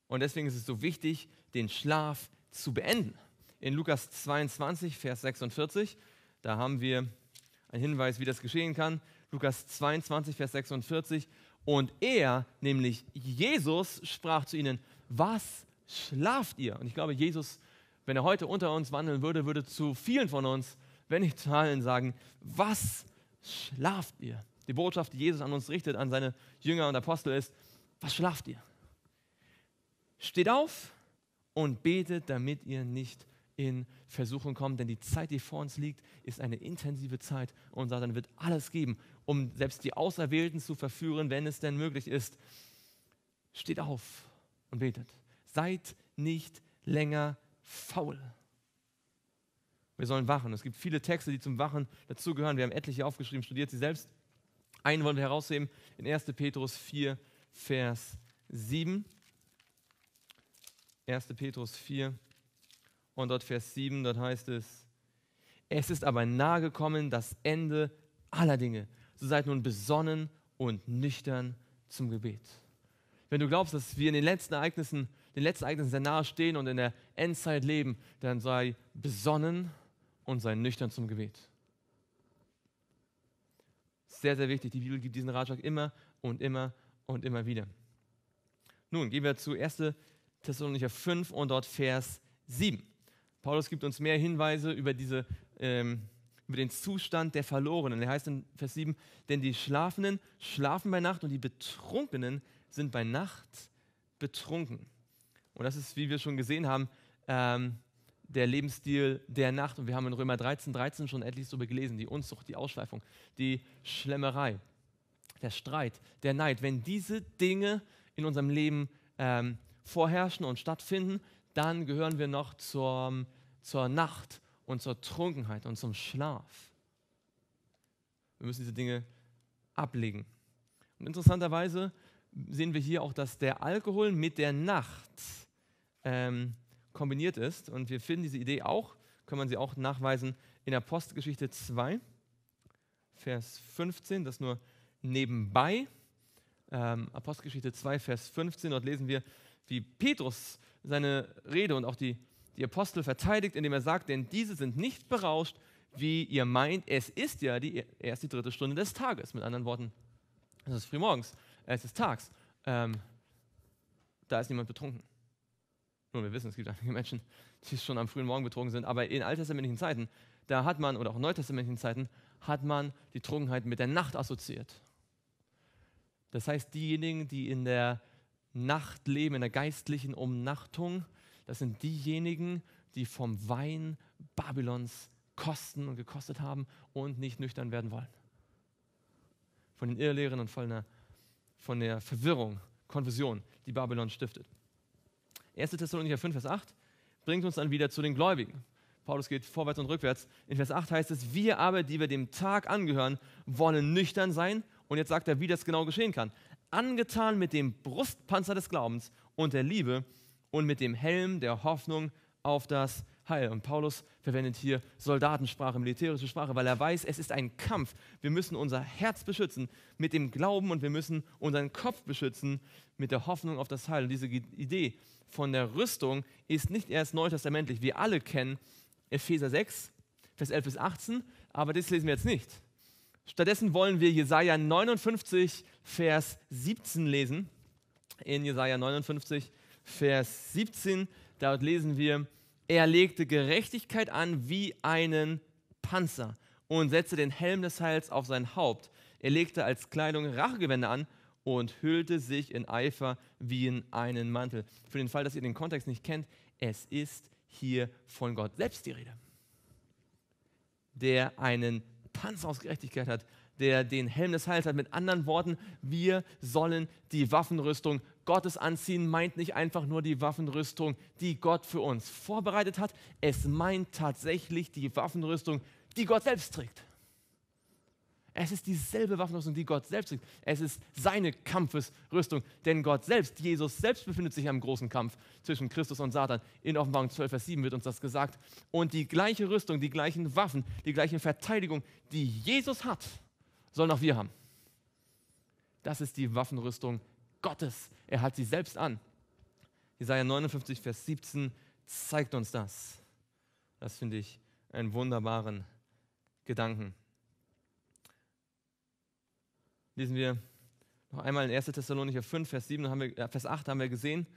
Und deswegen ist es so wichtig, den Schlaf zu beenden. In Lukas 22, Vers 46, da haben wir einen Hinweis, wie das geschehen kann. Lukas 22, Vers 46. Und er, nämlich Jesus, sprach zu ihnen, was schlaft ihr? Und ich glaube, Jesus, wenn er heute unter uns wandeln würde, würde zu vielen von uns, wenn nicht zu allen, sagen, was schlaft ihr? Die Botschaft, die Jesus an uns richtet, an seine Jünger und Apostel ist, was schlaft ihr? Steht auf und betet, damit ihr nicht in Versuchung kommt, denn die Zeit, die vor uns liegt, ist eine intensive Zeit und Satan wird alles geben, um selbst die Auserwählten zu verführen, wenn es denn möglich ist. Steht auf und betet. Seid nicht länger faul. Wir sollen wachen. Es gibt viele Texte, die zum Wachen dazugehören. Wir haben etliche aufgeschrieben, studiert sie selbst. Einen wollen wir herausheben in 1. Petrus 4, Vers 7. 1. Petrus 4 und dort Vers 7, dort heißt es, es ist aber nahe gekommen das Ende aller Dinge. So seid nun besonnen und nüchtern zum Gebet. Wenn du glaubst, dass wir in den letzten Ereignissen den letzten Ereignissen sehr nahe stehen und in der Endzeit leben, dann sei besonnen und sei nüchtern zum Gebet. Sehr, sehr wichtig. Die Bibel gibt diesen Ratschlag immer und immer und immer wieder. Nun gehen wir zu 1. Thessalonicher 5 und dort Vers 7. Paulus gibt uns mehr Hinweise über, diese, ähm, über den Zustand der Verlorenen. Er heißt in Vers 7, denn die Schlafenden schlafen bei Nacht und die Betrunkenen sind bei Nacht betrunken. Und das ist, wie wir schon gesehen haben, ähm, der Lebensstil der Nacht. Und wir haben in Römer 13, 13 schon etliches darüber gelesen. Die Unzucht, die Ausschweifung, die Schlemmerei, der Streit, der Neid. Wenn diese Dinge in unserem Leben ähm, vorherrschen und stattfinden, dann gehören wir noch zur, zur Nacht und zur Trunkenheit und zum Schlaf. Wir müssen diese Dinge ablegen. Und interessanterweise sehen wir hier auch, dass der Alkohol mit der Nacht ähm, kombiniert ist. Und wir finden diese Idee auch, kann man sie auch nachweisen, in Apostelgeschichte 2, Vers 15, das nur nebenbei. Ähm, Apostelgeschichte 2, Vers 15, dort lesen wir, wie Petrus seine Rede und auch die, die Apostel verteidigt, indem er sagt, denn diese sind nicht berauscht, wie ihr meint, es ist ja die, erst die dritte Stunde des Tages. Mit anderen Worten, es ist frühmorgens, es ist tags. Ähm, da ist niemand betrunken. Nun, wir wissen, es gibt einige Menschen, die schon am frühen Morgen betrogen sind, aber in alttestamentlichen Zeiten, da hat man, oder auch in neutestamentlichen Zeiten, hat man die Trunkenheit mit der Nacht assoziiert. Das heißt, diejenigen, die in der Nacht leben, in der geistlichen Umnachtung, das sind diejenigen, die vom Wein Babylons kosten und gekostet haben und nicht nüchtern werden wollen. Von den Irrlehren und von der, von der Verwirrung, Konfusion, die Babylon stiftet. 1. Thessalonicher 5, Vers 8 bringt uns dann wieder zu den Gläubigen. Paulus geht vorwärts und rückwärts. In Vers 8 heißt es, wir aber, die wir dem Tag angehören, wollen nüchtern sein. Und jetzt sagt er, wie das genau geschehen kann. Angetan mit dem Brustpanzer des Glaubens und der Liebe und mit dem Helm der Hoffnung auf das Heil. Und Paulus verwendet hier Soldatensprache, militärische Sprache, weil er weiß, es ist ein Kampf. Wir müssen unser Herz beschützen mit dem Glauben und wir müssen unseren Kopf beschützen mit der Hoffnung auf das Heil. Und diese Idee von der Rüstung ist nicht erst neutestamentlich. Wir alle kennen Epheser 6, Vers 11 bis 18, aber das lesen wir jetzt nicht. Stattdessen wollen wir Jesaja 59, Vers 17 lesen. In Jesaja 59, Vers 17, dort lesen wir, er legte Gerechtigkeit an wie einen Panzer und setzte den Helm des Heils auf sein Haupt. Er legte als Kleidung Rachegewände an und hüllte sich in Eifer wie in einen Mantel. Für den Fall, dass ihr den Kontext nicht kennt, es ist hier von Gott selbst die Rede, der einen Panzer aus Gerechtigkeit hat, der den Helm des Heils hat. Mit anderen Worten, wir sollen die Waffenrüstung Gottes anziehen meint nicht einfach nur die Waffenrüstung, die Gott für uns vorbereitet hat. Es meint tatsächlich die Waffenrüstung, die Gott selbst trägt. Es ist dieselbe Waffenrüstung, die Gott selbst trägt. Es ist seine Kampfesrüstung, denn Gott selbst, Jesus selbst befindet sich im großen Kampf zwischen Christus und Satan. In Offenbarung 12, Vers 7 wird uns das gesagt. Und die gleiche Rüstung, die gleichen Waffen, die gleiche Verteidigung, die Jesus hat, sollen auch wir haben. Das ist die Waffenrüstung Gottes. Er hat sie selbst an. Jesaja 59, Vers 17 zeigt uns das. Das finde ich einen wunderbaren Gedanken. Lesen wir noch einmal in 1. Thessalonicher 5, Vers, 7, haben wir, äh, Vers 8 haben wir gesehen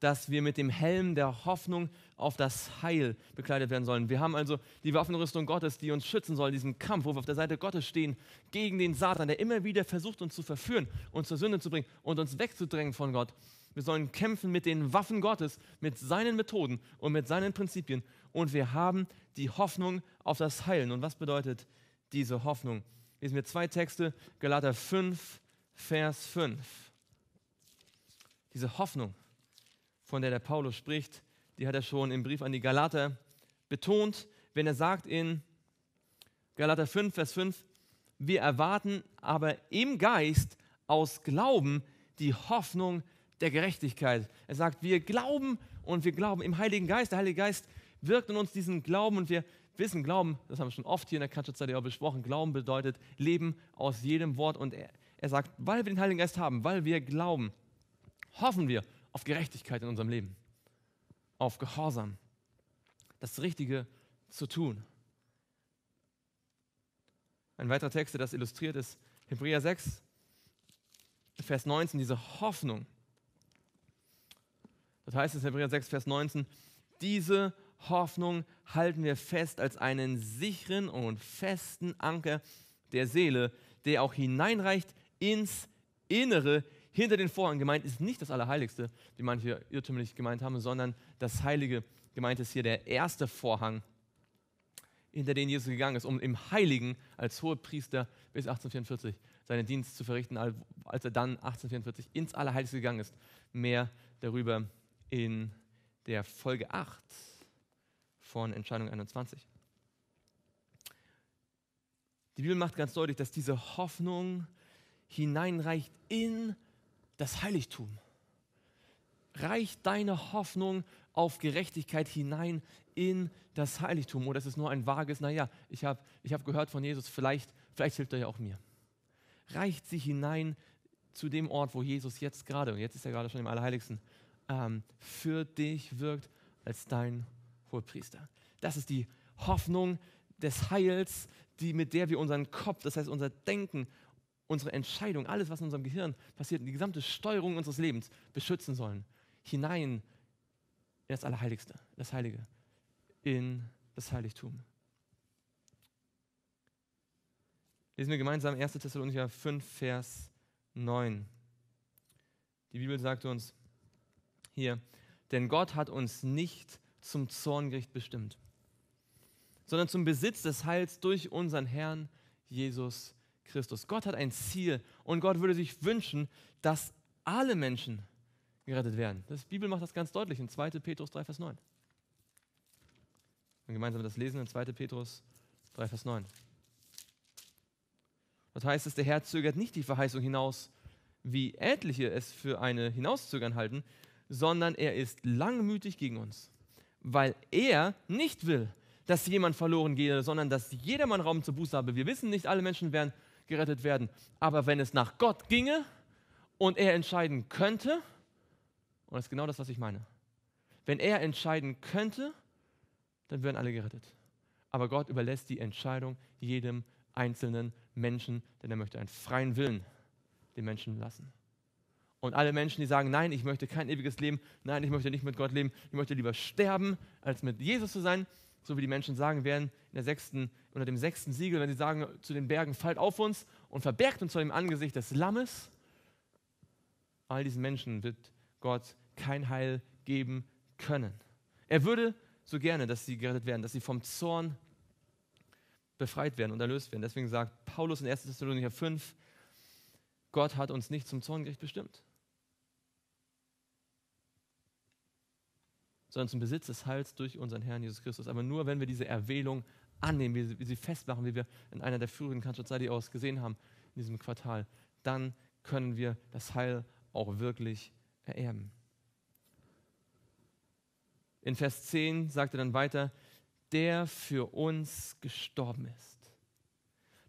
dass wir mit dem Helm der Hoffnung auf das Heil bekleidet werden sollen. Wir haben also die Waffenrüstung Gottes, die uns schützen soll, diesen Kampf, wo wir auf der Seite Gottes stehen, gegen den Satan, der immer wieder versucht, uns zu verführen, uns zur Sünde zu bringen und uns wegzudrängen von Gott. Wir sollen kämpfen mit den Waffen Gottes, mit seinen Methoden und mit seinen Prinzipien. Und wir haben die Hoffnung auf das Heilen. Und was bedeutet diese Hoffnung? Lesen wir zwei Texte, Galater 5, Vers 5. Diese Hoffnung von der der Paulus spricht, die hat er schon im Brief an die Galater betont, wenn er sagt in Galater 5, Vers 5, wir erwarten aber im Geist aus Glauben die Hoffnung der Gerechtigkeit. Er sagt, wir glauben und wir glauben im Heiligen Geist. Der Heilige Geist wirkt in uns diesen Glauben und wir wissen, Glauben, das haben wir schon oft hier in der Katschezeit ja besprochen, Glauben bedeutet Leben aus jedem Wort. Und er, er sagt, weil wir den Heiligen Geist haben, weil wir glauben, hoffen wir auf Gerechtigkeit in unserem Leben, auf Gehorsam, das Richtige zu tun. Ein weiterer Text, der das illustriert, ist Hebräer 6, Vers 19, diese Hoffnung. Das heißt es Hebräer 6, Vers 19, diese Hoffnung halten wir fest als einen sicheren und festen Anker der Seele, der auch hineinreicht ins Innere hinter den Vorhang gemeint ist nicht das Allerheiligste, wie manche irrtümlich gemeint haben, sondern das Heilige. Gemeint ist hier der erste Vorhang, hinter den Jesus gegangen ist, um im Heiligen als Hohepriester bis 1844 seinen Dienst zu verrichten, als er dann 1844 ins Allerheiligste gegangen ist. Mehr darüber in der Folge 8 von Entscheidung 21. Die Bibel macht ganz deutlich, dass diese Hoffnung hineinreicht in das Heiligtum. Reicht deine Hoffnung auf Gerechtigkeit hinein in das Heiligtum? Oder es ist nur ein vages, naja, ich habe ich hab gehört von Jesus, vielleicht, vielleicht hilft er ja auch mir. Reicht sie hinein zu dem Ort, wo Jesus jetzt gerade, und jetzt ist er gerade schon im Allerheiligsten, ähm, für dich wirkt als dein Hohepriester. Das ist die Hoffnung des Heils, die, mit der wir unseren Kopf, das heißt unser Denken, unsere Entscheidung, alles, was in unserem Gehirn passiert, die gesamte Steuerung unseres Lebens beschützen sollen. Hinein in das Allerheiligste, das Heilige, in das Heiligtum. Lesen wir gemeinsam 1. Thessalonicher 5, Vers 9. Die Bibel sagt uns hier, denn Gott hat uns nicht zum Zorngericht bestimmt, sondern zum Besitz des Heils durch unseren Herrn Jesus Christus. Christus. Gott hat ein Ziel und Gott würde sich wünschen, dass alle Menschen gerettet werden. Das Bibel macht das ganz deutlich in 2. Petrus 3, Vers 9. Und gemeinsam das Lesen in 2. Petrus 3, Vers 9. Dort heißt es, der Herr zögert nicht die Verheißung hinaus, wie etliche es für eine hinauszögern halten, sondern er ist langmütig gegen uns, weil er nicht will, dass jemand verloren gehe, sondern dass jedermann Raum zur Buße habe. Wir wissen nicht, alle Menschen werden gerettet werden. Aber wenn es nach Gott ginge und er entscheiden könnte, und das ist genau das, was ich meine, wenn er entscheiden könnte, dann würden alle gerettet. Aber Gott überlässt die Entscheidung jedem einzelnen Menschen, denn er möchte einen freien Willen den Menschen lassen. Und alle Menschen, die sagen, nein, ich möchte kein ewiges Leben, nein, ich möchte nicht mit Gott leben, ich möchte lieber sterben, als mit Jesus zu sein, so wie die Menschen sagen werden, in der sechsten, unter dem sechsten Siegel, wenn sie sagen zu den Bergen, fallt auf uns und verbergt uns vor dem Angesicht des Lammes. All diesen Menschen wird Gott kein Heil geben können. Er würde so gerne, dass sie gerettet werden, dass sie vom Zorn befreit werden und erlöst werden. Deswegen sagt Paulus in 1. Thessalonicher 5, Gott hat uns nicht zum Zorngericht bestimmt. sondern zum Besitz des Heils durch unseren Herrn Jesus Christus. Aber nur, wenn wir diese Erwählung annehmen, wie, wie sie festmachen, wie wir in einer der früheren Kantotzadi-Aus gesehen haben, in diesem Quartal, dann können wir das Heil auch wirklich ererben. In Vers 10 sagt er dann weiter, der für uns gestorben ist,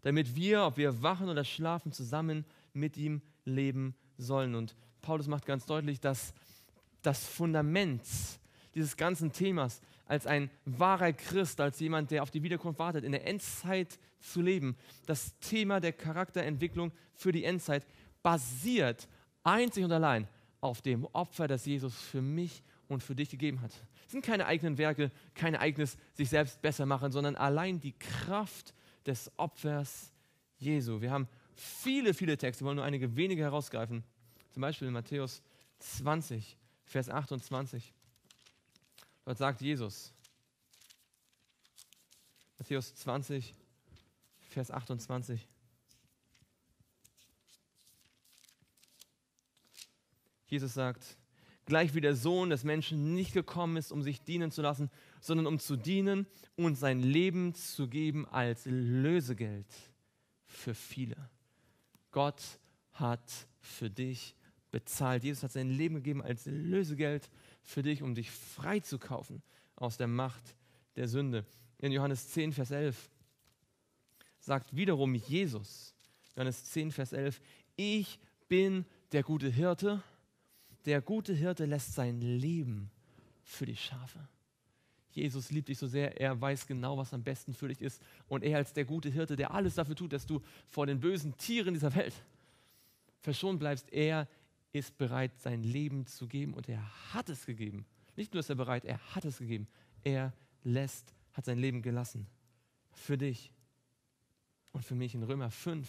damit wir, ob wir wachen oder schlafen, zusammen mit ihm leben sollen. Und Paulus macht ganz deutlich, dass das Fundament dieses ganzen Themas, als ein wahrer Christ, als jemand, der auf die Wiederkunft wartet, in der Endzeit zu leben, das Thema der Charakterentwicklung für die Endzeit basiert einzig und allein auf dem Opfer, das Jesus für mich und für dich gegeben hat. Es sind keine eigenen Werke, kein eigenes sich selbst besser machen, sondern allein die Kraft des Opfers Jesu. Wir haben viele, viele Texte, wollen nur einige wenige herausgreifen. Zum Beispiel in Matthäus 20, Vers 28. Dort sagt Jesus, Matthäus 20, Vers 28, Jesus sagt, gleich wie der Sohn des Menschen nicht gekommen ist, um sich dienen zu lassen, sondern um zu dienen und sein Leben zu geben als Lösegeld für viele. Gott hat für dich bezahlt. Jesus hat sein Leben gegeben als Lösegeld für für dich, um dich freizukaufen aus der Macht der Sünde. In Johannes 10, Vers 11 sagt wiederum Jesus, Johannes 10, Vers 11, ich bin der gute Hirte. Der gute Hirte lässt sein Leben für die Schafe. Jesus liebt dich so sehr, er weiß genau, was am besten für dich ist. Und er als der gute Hirte, der alles dafür tut, dass du vor den bösen Tieren dieser Welt verschont bleibst, er ist bereit, sein Leben zu geben und er hat es gegeben. Nicht nur ist er bereit, er hat es gegeben. Er lässt, hat sein Leben gelassen. Für dich und für mich in Römer 5,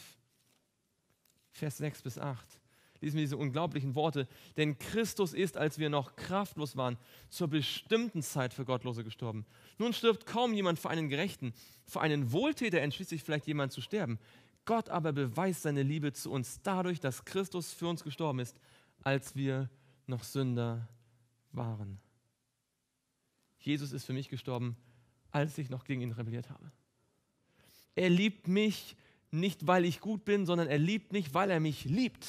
Vers 6 bis 8 lesen wir diese unglaublichen Worte. Denn Christus ist, als wir noch kraftlos waren, zur bestimmten Zeit für Gottlose gestorben. Nun stirbt kaum jemand für einen Gerechten. Für einen Wohltäter entschließt sich vielleicht jemand zu sterben. Gott aber beweist seine Liebe zu uns dadurch, dass Christus für uns gestorben ist, als wir noch Sünder waren. Jesus ist für mich gestorben, als ich noch gegen ihn rebelliert habe. Er liebt mich nicht, weil ich gut bin, sondern er liebt mich, weil er mich liebt.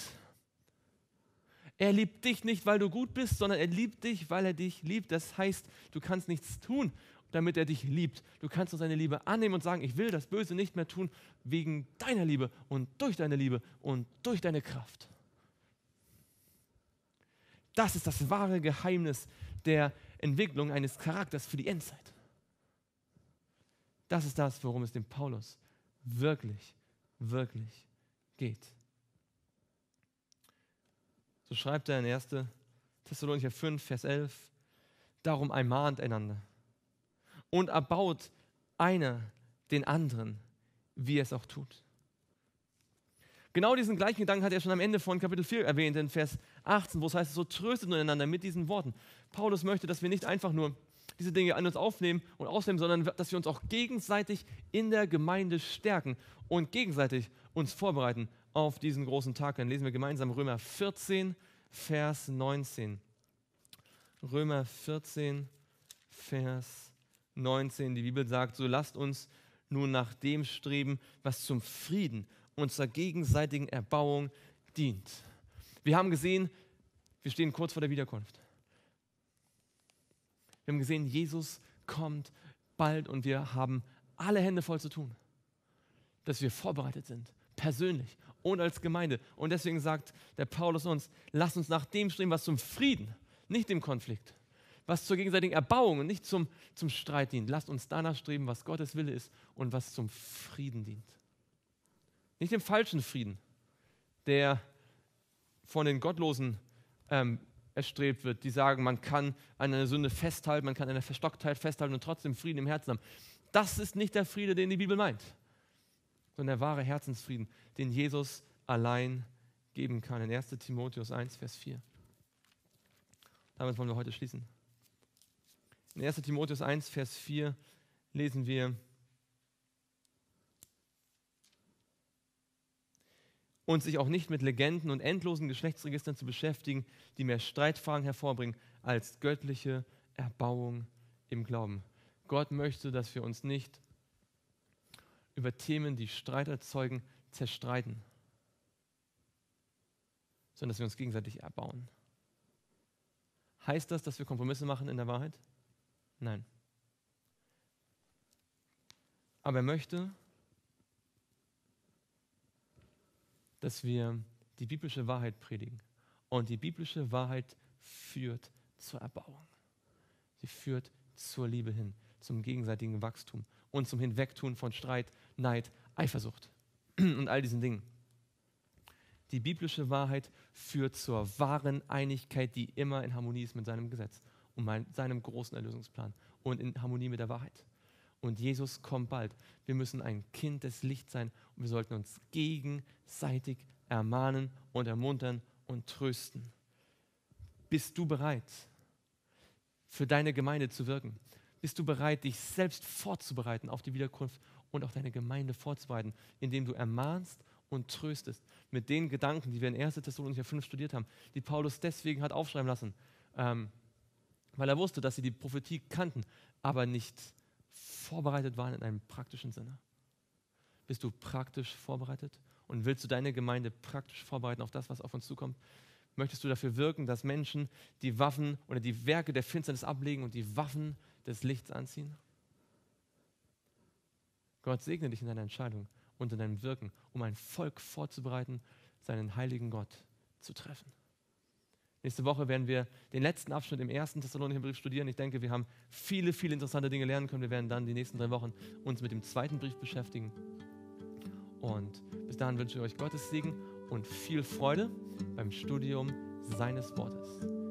Er liebt dich nicht, weil du gut bist, sondern er liebt dich, weil er dich liebt. Das heißt, du kannst nichts tun, damit er dich liebt. Du kannst nur seine Liebe annehmen und sagen, ich will das Böse nicht mehr tun, wegen deiner Liebe und durch deine Liebe und durch deine Kraft. Das ist das wahre Geheimnis der Entwicklung eines Charakters für die Endzeit. Das ist das, worum es dem Paulus wirklich, wirklich geht. So schreibt er in 1. Thessalonicher 5, Vers 11, darum ermahnt einander und erbaut einer den anderen, wie er es auch tut. Genau diesen gleichen Gedanken hat er schon am Ende von Kapitel 4 erwähnt, in Vers 18, wo es heißt, so tröstet nun einander mit diesen Worten. Paulus möchte, dass wir nicht einfach nur diese Dinge an uns aufnehmen und ausnehmen, sondern dass wir uns auch gegenseitig in der Gemeinde stärken und gegenseitig uns vorbereiten auf diesen großen Tag. Dann lesen wir gemeinsam Römer 14, Vers 19. Römer 14, Vers 19. Die Bibel sagt, so lasst uns nun nach dem streben, was zum Frieden unserer gegenseitigen Erbauung dient. Wir haben gesehen, wir stehen kurz vor der Wiederkunft. Wir haben gesehen, Jesus kommt bald und wir haben alle Hände voll zu tun, dass wir vorbereitet sind, persönlich und als Gemeinde. Und deswegen sagt der Paulus uns, lasst uns nach dem streben, was zum Frieden, nicht dem Konflikt, was zur gegenseitigen Erbauung und nicht zum, zum Streit dient. Lasst uns danach streben, was Gottes Wille ist und was zum Frieden dient. Nicht den falschen Frieden, der von den Gottlosen ähm, erstrebt wird, die sagen, man kann an einer Sünde festhalten, man kann an einer Verstocktheit festhalten und trotzdem Frieden im Herzen haben. Das ist nicht der Friede, den die Bibel meint, sondern der wahre Herzensfrieden, den Jesus allein geben kann. In 1 Timotheus 1, Vers 4. Damit wollen wir heute schließen. In 1 Timotheus 1, Vers 4 lesen wir, und sich auch nicht mit Legenden und endlosen Geschlechtsregistern zu beschäftigen, die mehr Streitfragen hervorbringen als göttliche Erbauung im Glauben. Gott möchte, dass wir uns nicht über Themen, die Streit erzeugen, zerstreiten, sondern dass wir uns gegenseitig erbauen. Heißt das, dass wir Kompromisse machen in der Wahrheit? Nein. Aber er möchte, dass wir die biblische Wahrheit predigen. Und die biblische Wahrheit führt zur Erbauung. Sie führt zur Liebe hin, zum gegenseitigen Wachstum und zum Hinwegtun von Streit, Neid, Eifersucht und all diesen Dingen. Die biblische Wahrheit führt zur wahren Einigkeit, die immer in Harmonie ist mit seinem Gesetz und seinem großen Erlösungsplan und in Harmonie mit der Wahrheit. Und Jesus kommt bald. Wir müssen ein Kind des Lichts sein und wir sollten uns gegenseitig ermahnen und ermuntern und trösten. Bist du bereit, für deine Gemeinde zu wirken? Bist du bereit, dich selbst vorzubereiten auf die Wiederkunft und auch deine Gemeinde vorzubereiten, indem du ermahnst und tröstest mit den Gedanken, die wir in 1. Thessalonicher 5 studiert haben, die Paulus deswegen hat aufschreiben lassen, ähm, weil er wusste, dass sie die Prophetie kannten, aber nicht vorbereitet waren in einem praktischen Sinne? Bist du praktisch vorbereitet? Und willst du deine Gemeinde praktisch vorbereiten auf das, was auf uns zukommt? Möchtest du dafür wirken, dass Menschen die Waffen oder die Werke der Finsternis ablegen und die Waffen des Lichts anziehen? Gott segne dich in deiner Entscheidung und in deinem Wirken, um ein Volk vorzubereiten, seinen heiligen Gott zu treffen. Nächste Woche werden wir den letzten Abschnitt im ersten Thessalonicher Brief studieren. Ich denke, wir haben viele, viele interessante Dinge lernen können. Wir werden dann die nächsten drei Wochen uns mit dem zweiten Brief beschäftigen. Und bis dahin wünsche ich euch Gottes Segen und viel Freude beim Studium seines Wortes.